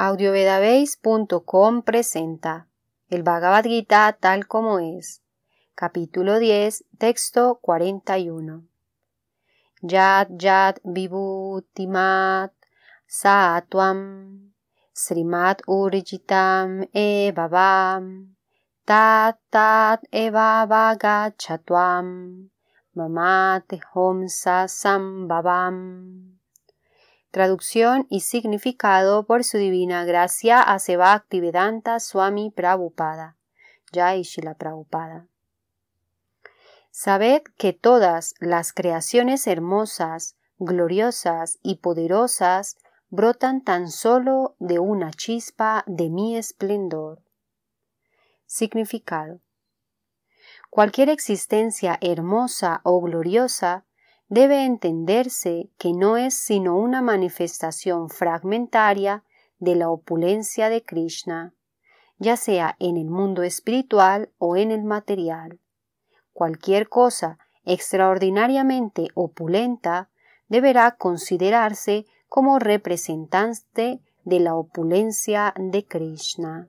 audiovedabase.com presenta el Bhagavad Gita tal como es, capítulo 10, texto 41. Yad Yad Vibhutimat Satvam Srimat Urjitam Evavam Tat Tat Eva Mamate Homsa babam traducción y significado por su divina gracia a Vedanta Swami Prabhupada. Jai Prabhupada. Sabed que todas las creaciones hermosas, gloriosas y poderosas brotan tan solo de una chispa de mi esplendor. Significado. Cualquier existencia hermosa o gloriosa debe entenderse que no es sino una manifestación fragmentaria de la opulencia de Krishna, ya sea en el mundo espiritual o en el material. Cualquier cosa extraordinariamente opulenta deberá considerarse como representante de la opulencia de Krishna.